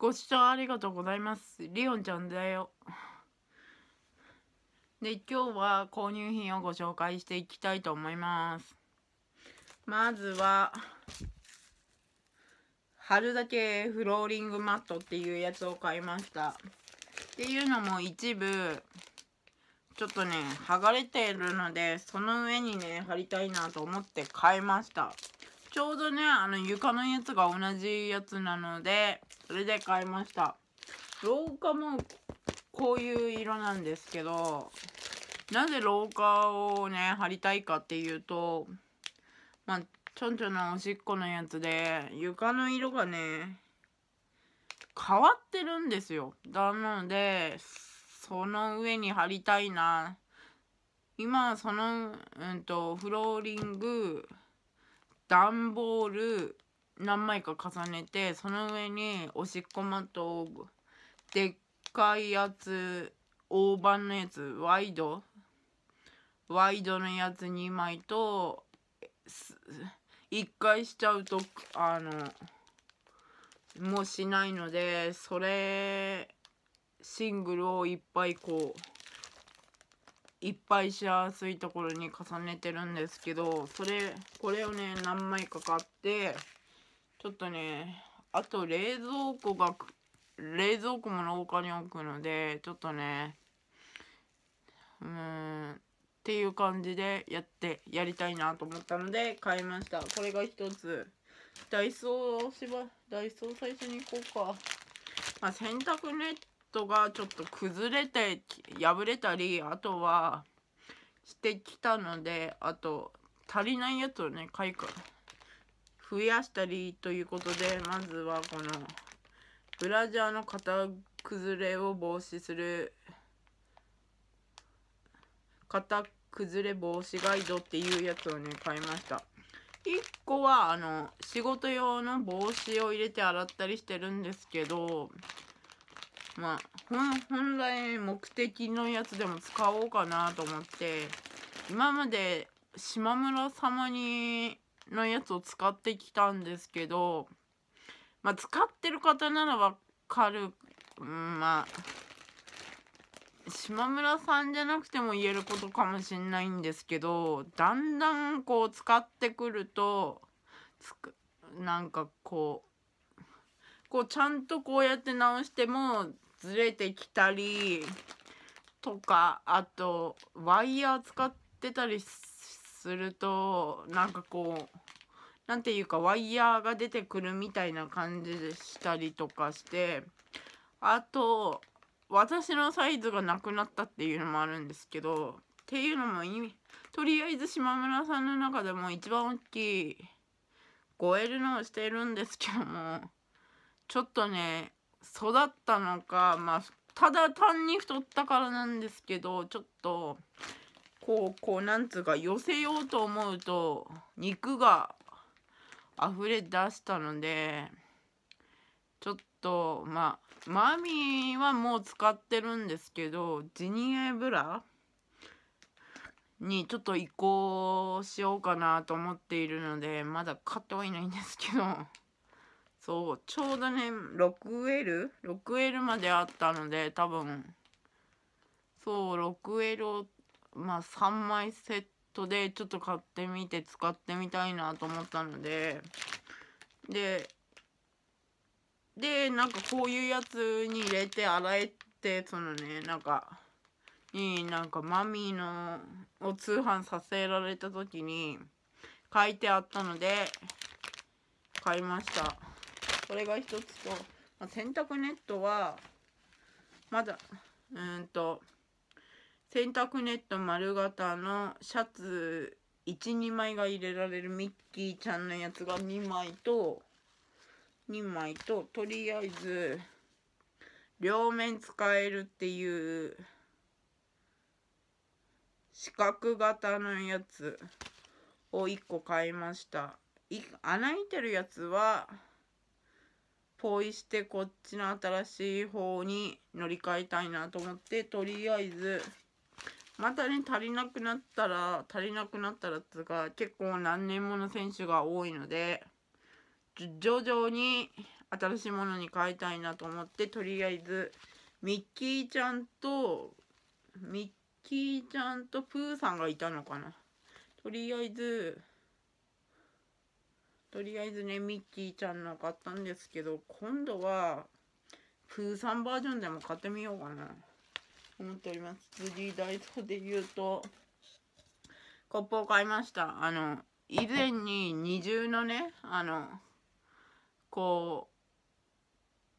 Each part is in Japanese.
ご視聴ありがとうございます。リオンちゃんだよ。で、今日は購入品をご紹介していきたいと思います。まずは、貼るだけフローリングマットっていうやつを買いました。っていうのも一部、ちょっとね、剥がれているので、その上にね、貼りたいなと思って買いました。ちょうどねあの床のやつが同じやつなのでそれで買いました廊下もこういう色なんですけどなぜ廊下をね貼りたいかっていうとまあちょんちょのおしっこのやつで床の色がね変わってるんですよなのでその上に貼りたいな今はそのうんとフローリング段ボール何枚か重ねてその上におしっこマットでっかいやつ大判のやつワイドワイドのやつ2枚と1回しちゃうとあのもうしないのでそれシングルをいっぱいこう。いっぱいしやすいところに重ねてるんですけどそれこれをね何枚か買ってちょっとねあと冷蔵庫が冷蔵庫も廊下に置くのでちょっとねうーんっていう感じでやってやりたいなと思ったので買いましたこれが1つダイソーをしばダイソー最初に行こうか、まあ、洗濯ネットがちょっと崩れて破れたりあとはしてきたのであと足りないやつをね買いか増やしたりということでまずはこのブラジャーの型崩れを防止する型崩れ防止ガイドっていうやつをね買いました1個はあの仕事用の帽子を入れて洗ったりしてるんですけどまあ、本来目的のやつでも使おうかなと思って今まで島村様にのやつを使ってきたんですけど、まあ、使ってる方ならわかる、うん、まあ島村さんじゃなくても言えることかもしんないんですけどだんだんこう使ってくるとつくなんかこうこうちゃんとこうやって直してもずれてきたりとかあとワイヤー使ってたりするとなんかこう何て言うかワイヤーが出てくるみたいな感じでしたりとかしてあと私のサイズがなくなったっていうのもあるんですけどっていうのもとりあえず島村さんの中でも一番大きい 5L のをしているんですけどもちょっとね育ったのかまあただ単に太ったからなんですけどちょっとこうこうなんつうか寄せようと思うと肉が溢れ出したのでちょっとまあマミはもう使ってるんですけどジニエブラにちょっと移行しようかなと思っているのでまだ買ってはいないんですけど。そうちょうどね 6L6L 6L まであったので多分そう 6L をまあ3枚セットでちょっと買ってみて使ってみたいなと思ったのでででなんかこういうやつに入れて洗えてそのねなんかになんかマミーのを通販させられた時に書いてあったので買いました。それが一つと、まあ、洗濯ネットはまだうんと洗濯ネット丸型のシャツ12枚が入れられるミッキーちゃんのやつが2枚と2枚ととりあえず両面使えるっていう四角型のやつを1個買いました穴開いてるやつはポイしてこっちの新しい方に乗り換えたいなと思ってとりあえずまたね足りなくなったら足りなくなったらっていうか結構何年もの選手が多いので徐々に新しいものに変えたいなと思ってとりあえずミッキーちゃんとミッキーちゃんとプーさんがいたのかなとりあえずとりあえずねミッキーちゃんの買ったんですけど今度はプーさんバージョンでも買ってみようかな思っております次ダイソーで言うとコップを買いましたあの以前に二重のねあのこう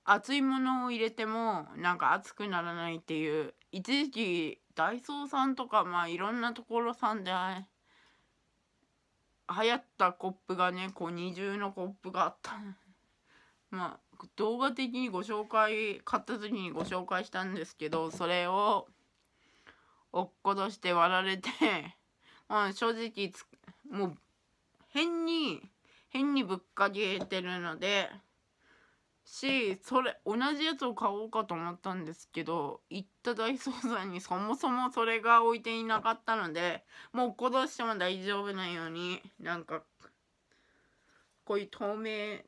熱いものを入れてもなんか熱くならないっていう一時期ダイソーさんとかまあいろんなところさんで流行ったコップがねこう二重のコップがあった まあ動画的にご紹介買った時にご紹介したんですけどそれを落っことして割られて まあ正直もう変に変にぶっかけてるので。しそれ同じやつを買おうかと思ったんですけど行ったダイソーさんにそもそもそれが置いていなかったのでもうこうしても大丈夫なようになんかこういう透明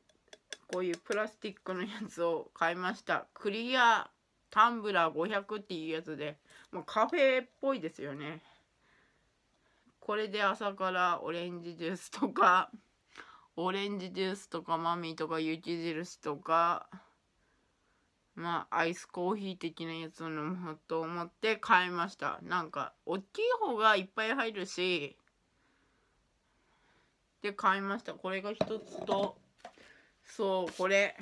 こういうプラスチックのやつを買いましたクリアタンブラー500っていうやつでもうカフェっぽいですよねこれで朝からオレンジジュースとかオレンジジュースとかマミーとか雪印とか、まあ、アイスコーヒー的なやつを飲もうと思って買いました。なんか、大きい方がいっぱい入るし、で買いました。これが一つと、そう、これ。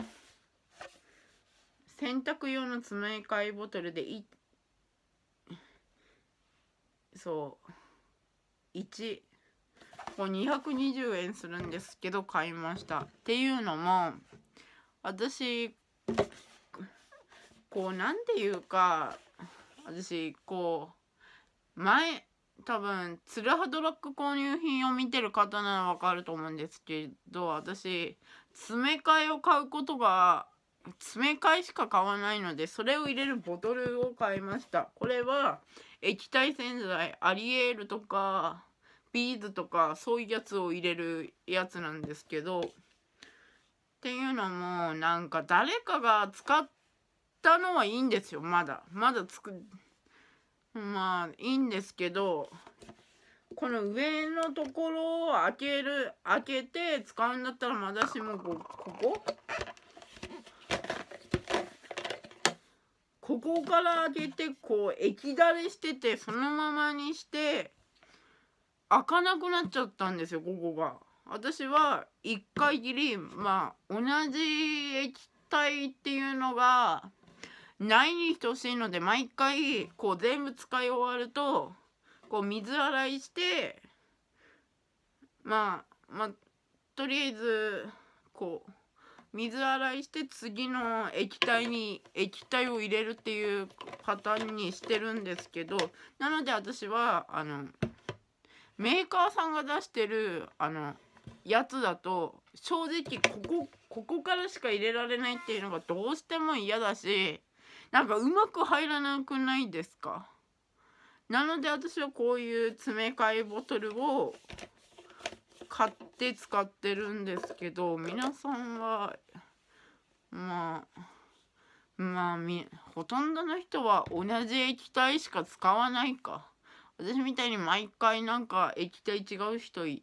洗濯用の詰め替えボトルでい、そう、1、こ220円するんですけど買いましたっていうのも私こう何て言うか私こう前多分ツルハドラッグ購入品を見てる方ならわかると思うんですけど私詰め替えを買うことが詰め替えしか買わないのでそれを入れるボトルを買いましたこれは液体洗剤アリエールとかビーズとかそういうやつを入れるやつなんですけどっていうのもなんか誰かが使ったのはいいんですよまだまだつくまあいいんですけどこの上のところを開ける開けて使うんだったらまだしもここここから開けてこう液だれしててそのままにして開かなくなっちゃったんですよここが。私は1回きりまあ同じ液体っていうのがないに等しいので毎回こう全部使い終わるとこう水洗いしてまあまあとりあえずこう水洗いして次の液体に液体を入れるっていうパターンにしてるんですけどなので私はあのメーカーさんが出してるあのやつだと正直ここここからしか入れられないっていうのがどうしても嫌だしなんかうまく入らなくないですかなので私はこういう詰め替えボトルを買って使ってるんですけど皆さんはまあまあほとんどの人は同じ液体しか使わないか。私みたいに毎回なんか液体違う人い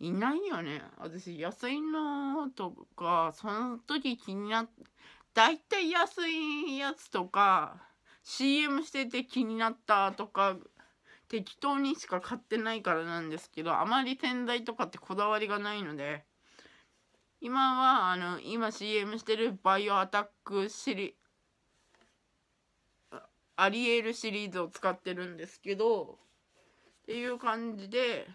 ないよね私安いのとかその時気になっ大体安いやつとか CM してて気になったとか適当にしか買ってないからなんですけどあまり洗剤とかってこだわりがないので今はあの今 CM してるバイオアタックシリアリエールシリーズを使ってるんですけどっていう感じで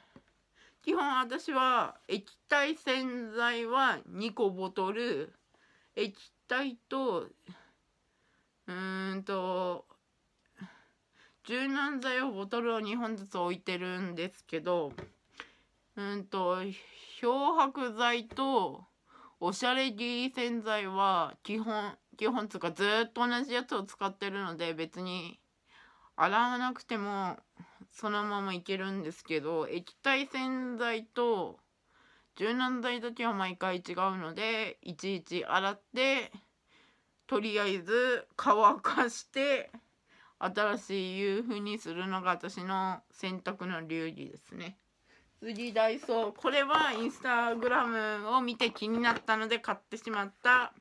基本私は液体洗剤は2個ボトル液体とうーんと柔軟剤をボトルを2本ずつ置いてるんですけどうんと漂白剤とおしゃれ着洗剤は基本基本つかずっと同じやつを使ってるので別に洗わなくてもそのままいけるんですけど液体洗剤と柔軟剤だけは毎回違うのでいちいち洗ってとりあえず乾かして新しいいう風にするのが私の選択の流儀ですね。次ダイソーこれはインスタグラムを見て気になったので買ってしまった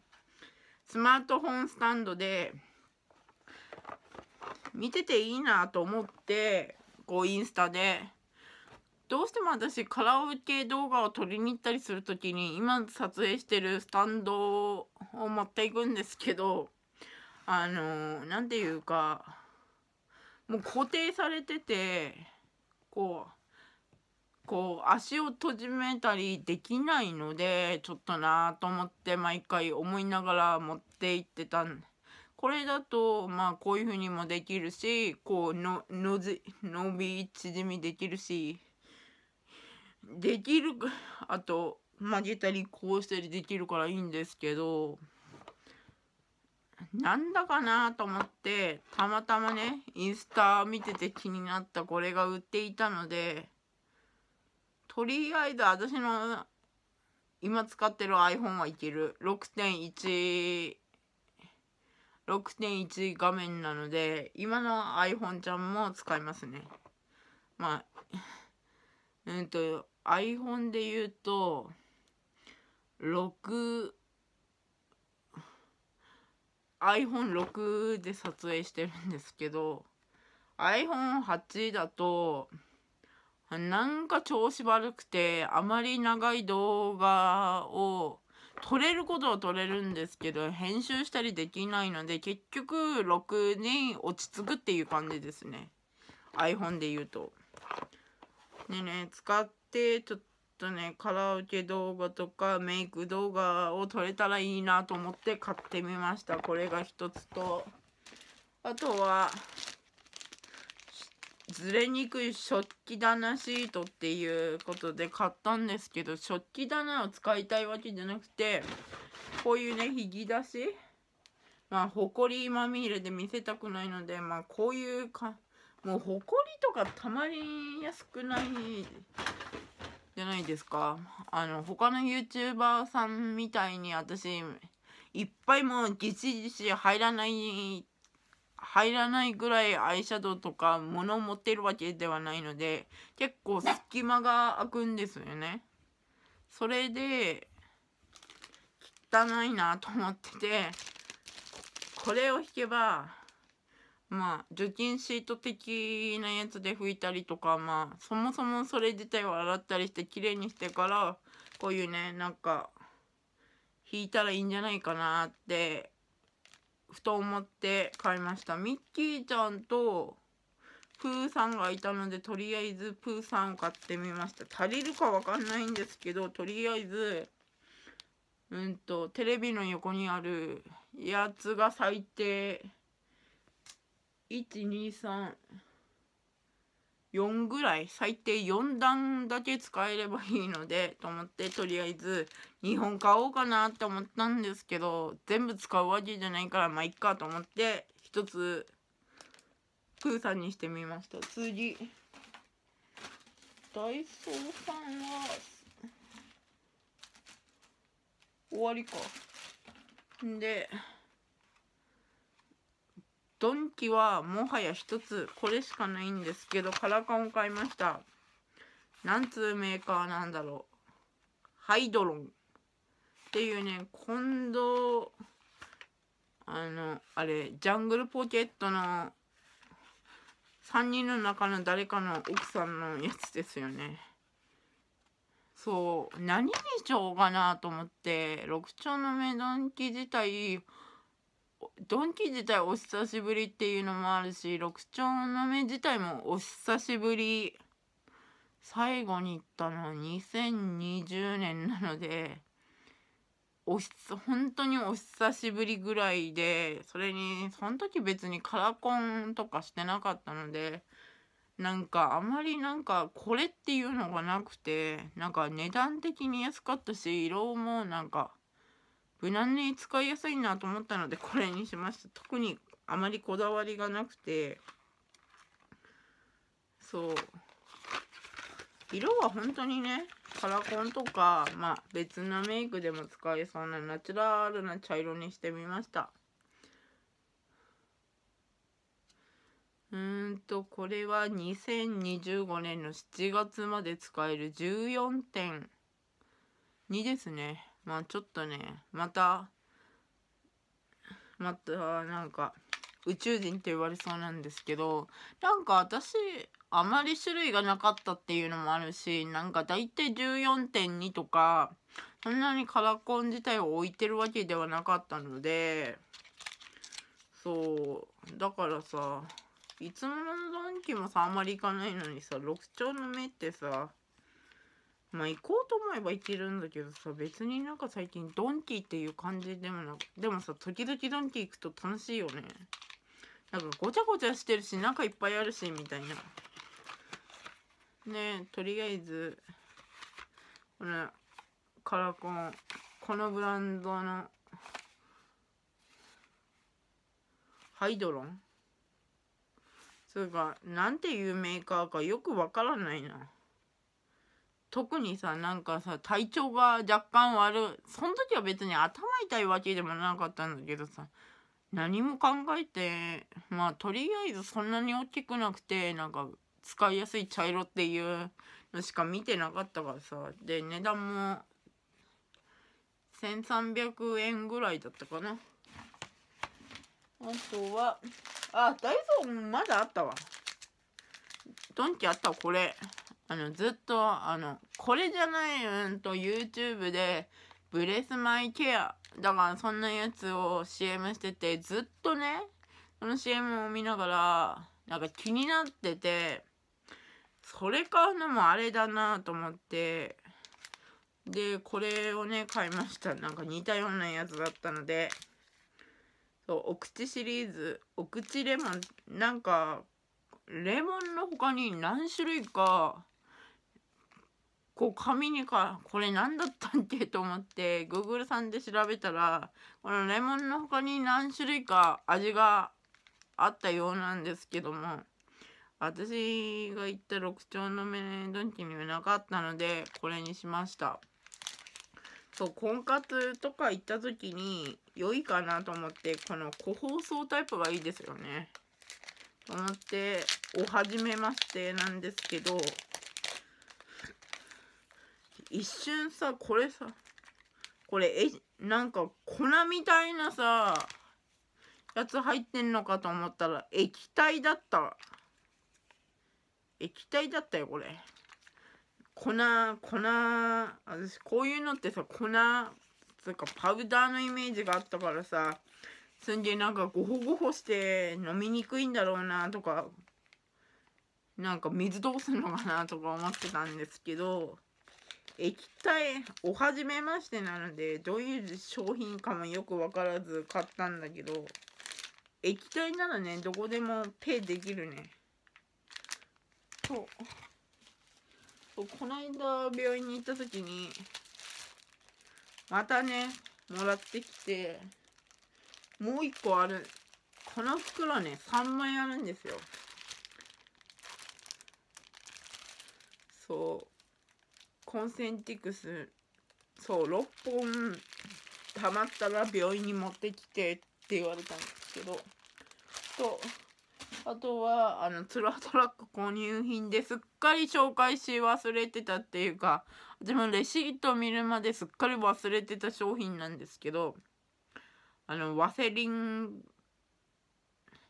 スマートフォンスタンドで見てていいなと思ってこうインスタでどうしても私カラオケ動画を撮りに行ったりする時に今撮影してるスタンドを持っていくんですけどあの何て言うかもう固定されててこう。こう足を閉じめたりできないのでちょっとなと思って毎回思いながら持って行ってたんこれだとまあこういう風にもできるしこうのの伸び縮みできるしできるあと曲げたりこうしたりできるからいいんですけどなんだかなと思ってたまたまねインスタ見てて気になったこれが売っていたのでとりあえず私の今使ってる iPhone はいける6.1 6.1画面なので今の iPhone ちゃんも使いますねまあうんと iPhone で言うと6 iPhone6 で撮影してるんですけど iPhone8 だとなんか調子悪くてあまり長い動画を撮れることは撮れるんですけど編集したりできないので結局6に落ち着くっていう感じですね iPhone で言うと。でね使ってちょっとねカラオケ動画とかメイク動画を撮れたらいいなと思って買ってみましたこれが一つとあとはずれにくい食器棚シートっていうことで買ったんですけど食器棚を使いたいわけじゃなくてこういうね引き出しまあほこりまみれで見せたくないのでまあこういうかもうほこりとかたまりやすくないじゃないですかあの他の YouTuber さんみたいに私いっぱいもうギシギシ入らない入らないぐらいアイシャドウとか物を持ってるわけではないので結構隙間が空くんですよね。それで汚いなと思っててこれを引けばまあ除菌シート的なやつで拭いたりとかまあそもそもそれ自体を洗ったりしてきれいにしてからこういうねなんか引いたらいいんじゃないかなってふと思って買いましたミッキーちゃんとプーさんがいたのでとりあえずプーさんを買ってみました足りるかわかんないんですけどとりあえずうんとテレビの横にあるやつが最低123 4ぐらい最低4段だけ使えればいいのでと思ってとりあえず2本買おうかなって思ったんですけど全部使うわけじゃないからまあいっかと思って1つプーさんにしてみました次ダイソーさんは終わりかでドンキはもはや一つこれしかないんですけどカラカンを買いましたなんつうメーカーなんだろうハイドロンっていうね今度あのあれジャングルポケットの3人の中の誰かの奥さんのやつですよねそう何にしようかなと思って六丁の目ドンキ自体ドンキ自体お久しぶりっていうのもあるし六丁目自体もお久しぶり最後に行ったのは2020年なのでおひ本当にお久しぶりぐらいでそれにその時別にカラコンとかしてなかったのでなんかあまりなんかこれっていうのがなくてなんか値段的に安かったし色もなんか無難に使いやすいなと思ったのでこれにしました特にあまりこだわりがなくてそう色は本当にねカラコンとか、まあ、別なメイクでも使えそうなナチュラルな茶色にしてみましたうーんとこれは2025年の7月まで使える14.2ですねまあちょっとね、また、またなんか宇宙人って言われそうなんですけど、なんか私、あまり種類がなかったっていうのもあるし、なんか大体14.2とか、そんなにカラコン自体を置いてるわけではなかったので、そう、だからさ、いつものドンキもさ、あんまり行かないのにさ、6丁の目ってさ、まあ行こうと思えば行けるんだけどさ別になんか最近ドンキーっていう感じでもなくでもさ時々ドンキー行くと楽しいよねなんかごちゃごちゃしてるし中いっぱいあるしみたいなねとりあえずこれカラコンこのブランドのハイドロンそうかなんていうメーカーかよくわからないな特にさなんかさ体調が若干悪いその時は別に頭痛いわけでもなかったんだけどさ何も考えてまあとりあえずそんなに大きくなくてなんか使いやすい茶色っていうのしか見てなかったからさで値段も1300円ぐらいだったかなあとはあダイソーまだあったわドンキあったこれあの、ずっと、あの、これじゃない、うんと YouTube で、ブレスマイケア。だから、そんなやつを CM してて、ずっとね、その CM を見ながら、なんか気になってて、それ買うのもあれだなと思って、で、これをね、買いました。なんか似たようなやつだったので、そう、お口シリーズ、お口レモン、なんか、レモンの他に何種類かこう紙にかこれ何だったっけと思って Google さんで調べたらこのレモンの他に何種類か味があったようなんですけども私が行った六丁の目ドンキにはなかったのでこれにしましたそう婚活とか行った時に良いかなと思ってこの個包装タイプがいいですよねと思ってお始めましてなんですけど一瞬さこれさこれえなんか粉みたいなさやつ入ってんのかと思ったら液体だった液体だったよこれ粉粉私こういうのってさ粉つうかパウダーのイメージがあったからさそんでなんかゴホゴホして飲みにくいんだろうなとかなんか水どうすんのかなとか思ってたんですけど液体おはじめましてなのでどういう商品かもよく分からず買ったんだけど液体ならねどこでもペイできるねそうそうこの間病院に行った時にまたねもらってきてもう一個あるこの袋ね3枚あるんですよそうコンセンティクスそう6本たまったら病院に持ってきてって言われたんですけどとあとはあのツラトラック購入品ですっかり紹介し忘れてたっていうか自分レシート見るまですっかり忘れてた商品なんですけどあのワセリン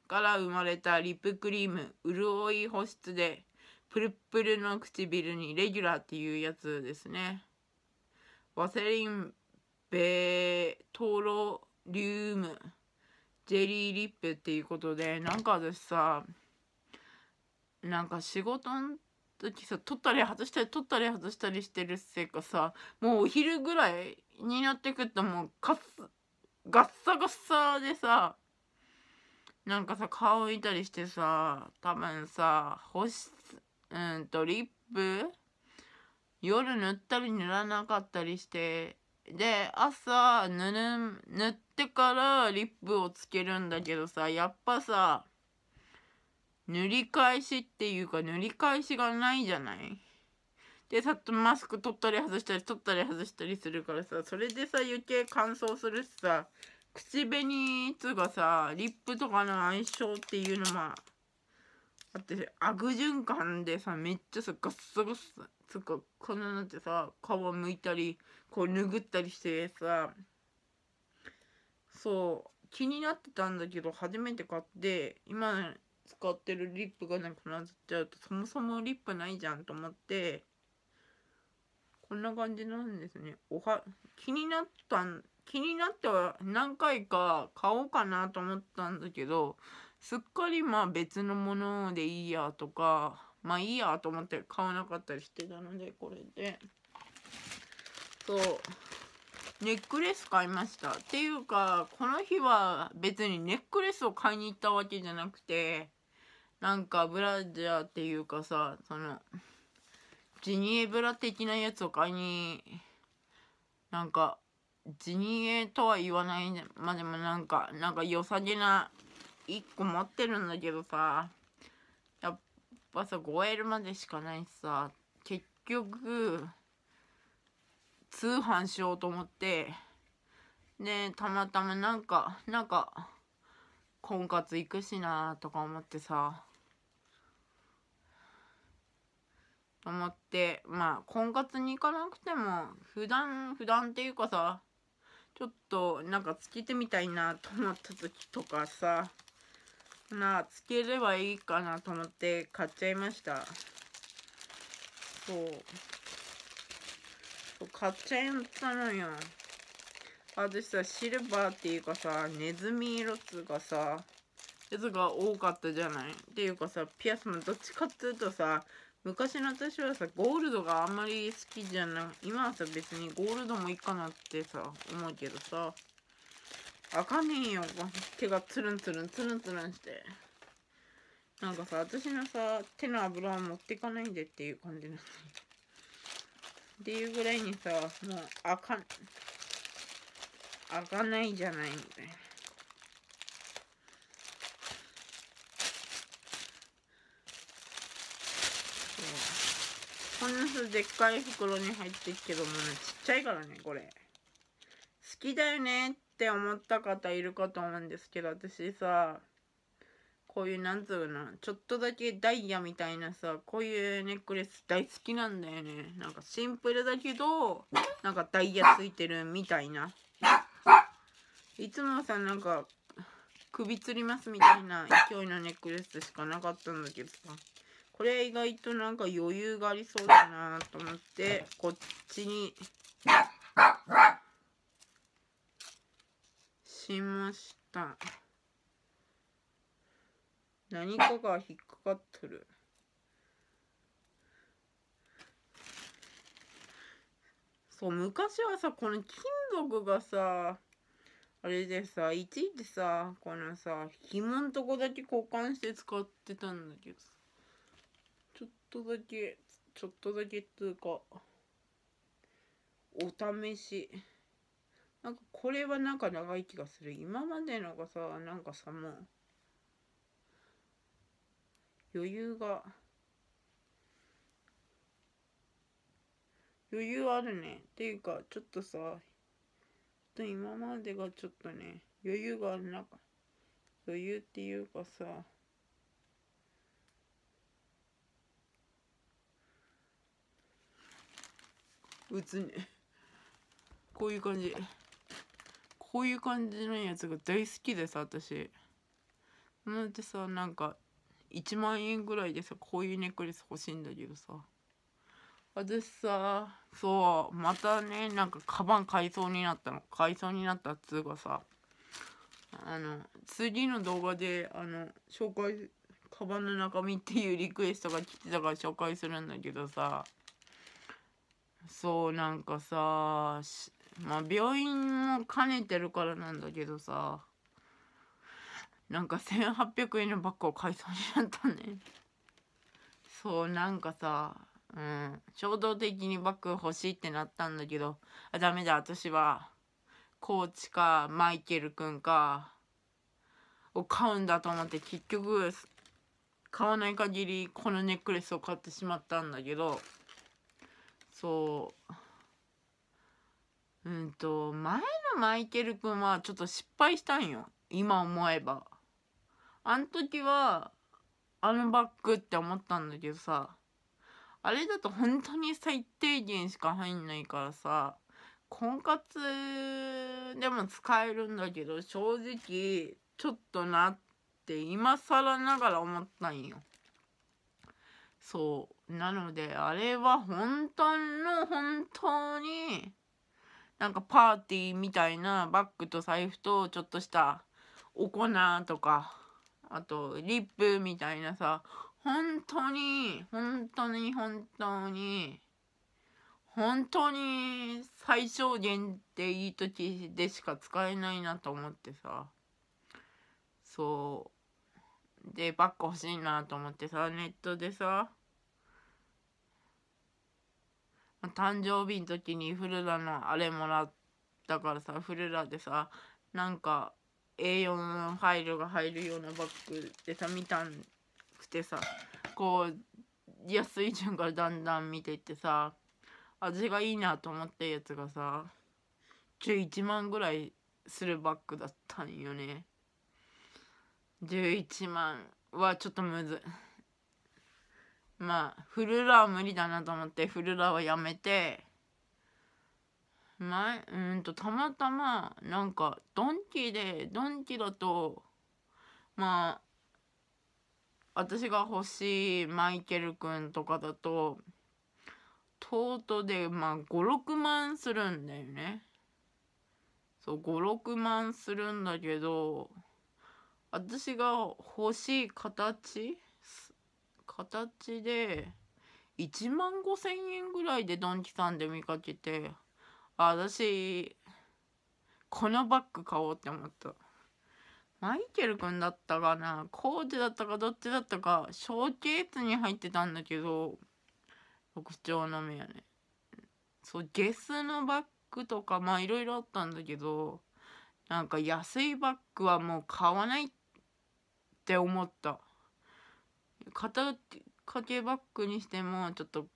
から生まれたリップクリーム潤い保湿でプルプルの唇にレギュラーっていうやつですねワセリンベトロリウムジェリーリップっていうことでなんか私さなんか仕事の時さ取ったり外したり取ったり外したりしてるせいかさもうお昼ぐらいになってくるともうカガッサガッサでさなんかさ顔見たりしてさ多分さ保湿うんとリップ夜塗ったり塗らなかったりしてで朝塗る塗ってからリップをつけるんだけどさやっぱさ塗り返しっていうか塗り返しがないじゃないでさっとマスク取ったり外したり取ったり外したりするからさそれでさ余計乾燥するしさ口紅つがさリップとかの相性っていうのもだって悪循環でさめっちゃさガッサガッサつかこんななってさ皮むいたりこう拭ったりしてさそう気になってたんだけど初めて買って今使ってるリップがなくなっちゃうとそもそもリップないじゃんと思ってこんな感じなんですねおは気になった気になっては何回か買おうかなと思ったんだけどすっかりまあ別のものでいいやとかまあいいやと思って買わなかったりしてたのでこれでそうネックレス買いましたっていうかこの日は別にネックレスを買いに行ったわけじゃなくてなんかブラジャーっていうかさそのジニエブラ的なやつを買いになんかジニエとは言わないまでもなんかなんか良さげな1個持ってるんだけどさやっぱさ 5L までしかないしさ結局通販しようと思ってでたまたまなんかなんか婚活行くしなとか思ってさ思ってまあ婚活に行かなくても普段普段っていうかさちょっとなんかつけてみたいなと思った時とかさなつければいいかなと思って買っちゃいましたそう買っちゃったのよ私さシルバーっていうかさネズミ色っつうかさやつが多かったじゃないっていうかさピアスもどっちかっていうとさ昔の私はさゴールドがあんまり好きじゃない今はさ別にゴールドもいいかなってさ思うけどさあかねよ手がつるんつるんつるんつるんしてなんかさ私のさ手の油は持っていかないでっていう感じなのっていうぐらいにさもうあかん開かないじゃないみたいなこんなさでっかい袋に入ってるけどもねちっちゃいからねこれ好きだよねっって思った方いるかと思うんですけど私さこういうなんつうのちょっとだけダイヤみたいなさこういうネックレス大好きなんだよねなんかシンプルだけどなんかダイヤついてるみたいないつもさなんか首吊りますみたいな勢いのネックレスしかなかったんだけどさこれ意外となんか余裕がありそうだなと思ってこっちにしました何かが引っかかっとるそう昔はさこの金属がさあれでさいちいちさこのさ紐んとこだけ交換して使ってたんだけどちょっとだけちょっとだけっいうかお試し。なんかこれはなんか長い気がする今までのがさなんかさもう余裕が余裕あるねっていうかちょっとさと今までがちょっとね余裕があるなんか余裕っていうかさうつねこういう感じ。こういう感じのやつが大好きでさ私なんてさなんか1万円ぐらいでさこういうネックレス欲しいんだけどさ私さそうまたねなんかカバン買いそうになったの買いそうになったっつうかさあの次の動画であの紹介カバンの中身っていうリクエストが来てたから紹介するんだけどさそうなんかさまあ病院も兼ねてるからなんだけどさなんか1800円のバッグを買いそうになったねそうなんかさうん衝動的にバッグ欲しいってなったんだけどあダメだ私はコーチかマイケル君かを買うんだと思って結局買わない限りこのネックレスを買ってしまったんだけどそううんと前のマイケル君はちょっと失敗したんよ今思えばあの時はあのバッグって思ったんだけどさあれだと本当に最低限しか入んないからさ婚活でも使えるんだけど正直ちょっとなって今更ながら思ったんよそうなのであれは本当の本当になんかパーティーみたいなバッグと財布とちょっとしたお粉とかあとリップみたいなさ本当に本当に本当に本当に最小限っていい時でしか使えないなと思ってさそうでバッグ欲しいなと思ってさネットでさ誕生日の時にフルラのあれもらったからさフルラでさなんか A4 のファイルが入るようなバッグでさ見たんくてさこう安い順からだんだん見ていってさ味がいいなと思ったやつがさ11万ぐらいするバッグだったんよね11万はちょっとむずい。まあフルラー無理だなと思ってフルラーはやめて前うんとたまたまなんかドンキでドンキだとまあ私が欲しいマイケル君とかだとトートでまあ56万するんだよねそう56万するんだけど私が欲しい形形で1万5,000円ぐらいでドンキさんで見かけて私このバッグ買おうって思ったマイケル君だったかなコーチだったかどっちだったかショーケースに入ってたんだけど特徴の目やねそうゲスのバッグとかまあいろいろあったんだけどなんか安いバッグはもう買わないって思った。片掛けバッグにしてもちょっと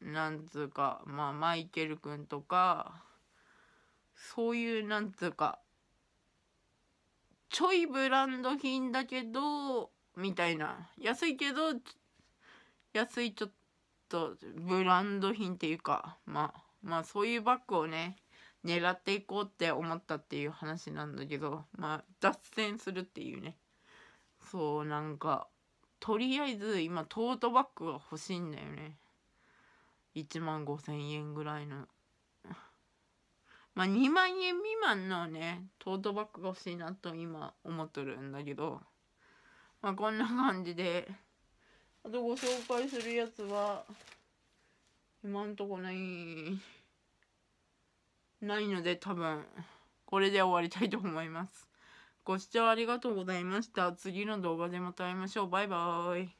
なんつうかまあマイケル君とかそういうなんつうかちょいブランド品だけどみたいな安いけど安いちょっとブランド品っていうかまあまあそういうバッグをね狙っていこうって思ったっていう話なんだけどまあ脱線するっていうね。そうなんかとりあえず今トートバッグが欲しいんだよね1万5,000円ぐらいのまあ2万円未満のねトートバッグが欲しいなと今思っとるんだけどまあこんな感じであとご紹介するやつは今んとこないないので多分これで終わりたいと思いますご視聴ありがとうございました。次の動画でまた会いましょう。バイバーイ。